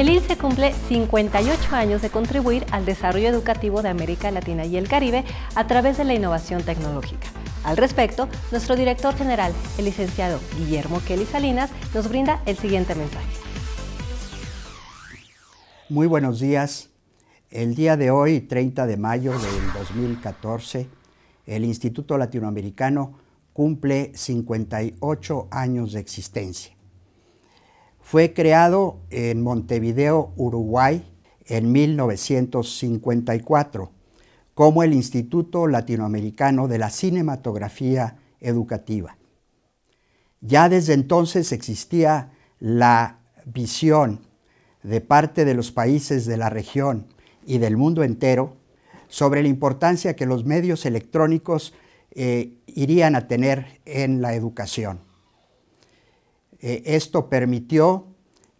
El INSE cumple 58 años de contribuir al desarrollo educativo de América Latina y el Caribe a través de la innovación tecnológica. Al respecto, nuestro director general, el licenciado Guillermo Kelly Salinas, nos brinda el siguiente mensaje. Muy buenos días. El día de hoy, 30 de mayo del 2014, el Instituto Latinoamericano cumple 58 años de existencia. Fue creado en Montevideo, Uruguay, en 1954 como el Instituto Latinoamericano de la Cinematografía Educativa. Ya desde entonces existía la visión de parte de los países de la región y del mundo entero sobre la importancia que los medios electrónicos eh, irían a tener en la educación. Eh, esto permitió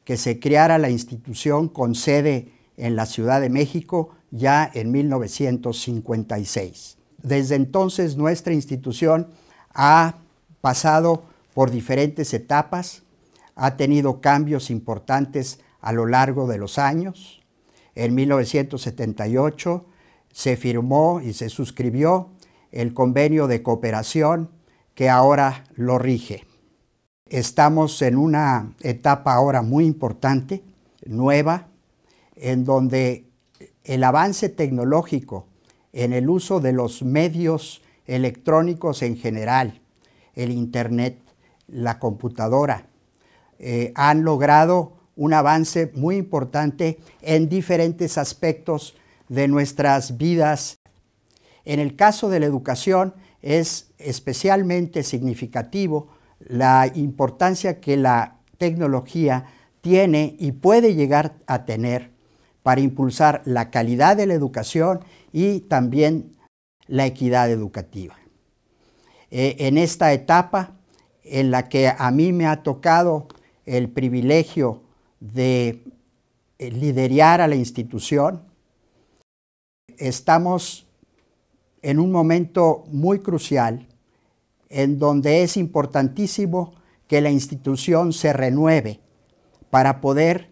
que se creara la institución con sede en la Ciudad de México ya en 1956. Desde entonces nuestra institución ha pasado por diferentes etapas, ha tenido cambios importantes a lo largo de los años. En 1978 se firmó y se suscribió el convenio de cooperación que ahora lo rige. Estamos en una etapa ahora muy importante, nueva, en donde el avance tecnológico en el uso de los medios electrónicos en general, el Internet, la computadora, eh, han logrado un avance muy importante en diferentes aspectos de nuestras vidas. En el caso de la educación es especialmente significativo la importancia que la tecnología tiene y puede llegar a tener para impulsar la calidad de la educación y también la equidad educativa. Eh, en esta etapa en la que a mí me ha tocado el privilegio de eh, liderar a la institución, estamos en un momento muy crucial en donde es importantísimo que la institución se renueve para poder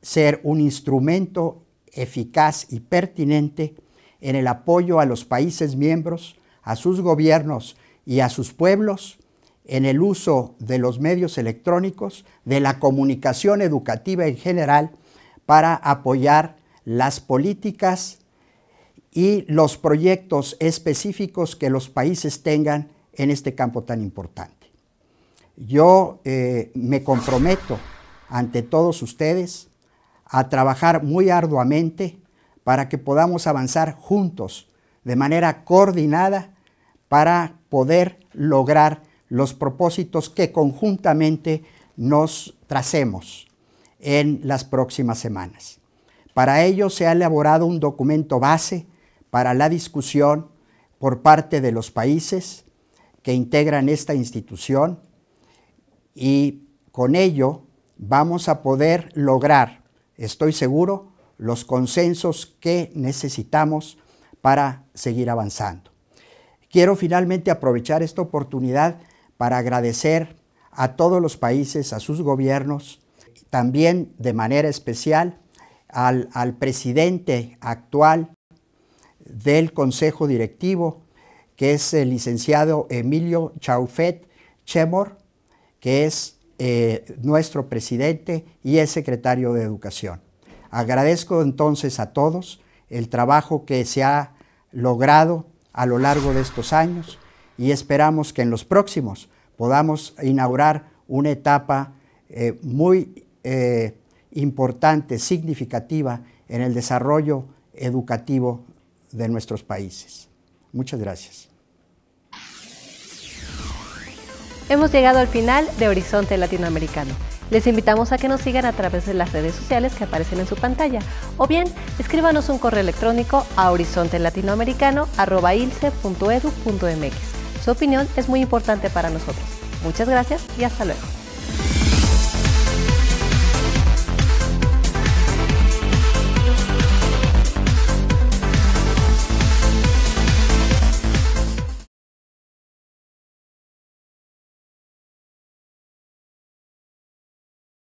ser un instrumento eficaz y pertinente en el apoyo a los países miembros, a sus gobiernos y a sus pueblos en el uso de los medios electrónicos, de la comunicación educativa en general, para apoyar las políticas y los proyectos específicos que los países tengan en este campo tan importante. Yo eh, me comprometo ante todos ustedes a trabajar muy arduamente para que podamos avanzar juntos de manera coordinada para poder lograr los propósitos que conjuntamente nos tracemos en las próximas semanas. Para ello se ha elaborado un documento base para la discusión por parte de los países, que integran esta institución y con ello vamos a poder lograr, estoy seguro, los consensos que necesitamos para seguir avanzando. Quiero finalmente aprovechar esta oportunidad para agradecer a todos los países, a sus gobiernos, también de manera especial al, al presidente actual del Consejo Directivo que es el licenciado Emilio Chaufet Chemor, que es eh, nuestro presidente y es secretario de Educación. Agradezco entonces a todos el trabajo que se ha logrado a lo largo de estos años y esperamos que en los próximos podamos inaugurar una etapa eh, muy eh, importante, significativa en el desarrollo educativo de nuestros países. Muchas gracias. Hemos llegado al final de Horizonte Latinoamericano. Les invitamos a que nos sigan a través de las redes sociales que aparecen en su pantalla o bien escríbanos un correo electrónico a horizontelatinoamericano.ilce.edu.mx. Su opinión es muy importante para nosotros. Muchas gracias y hasta luego.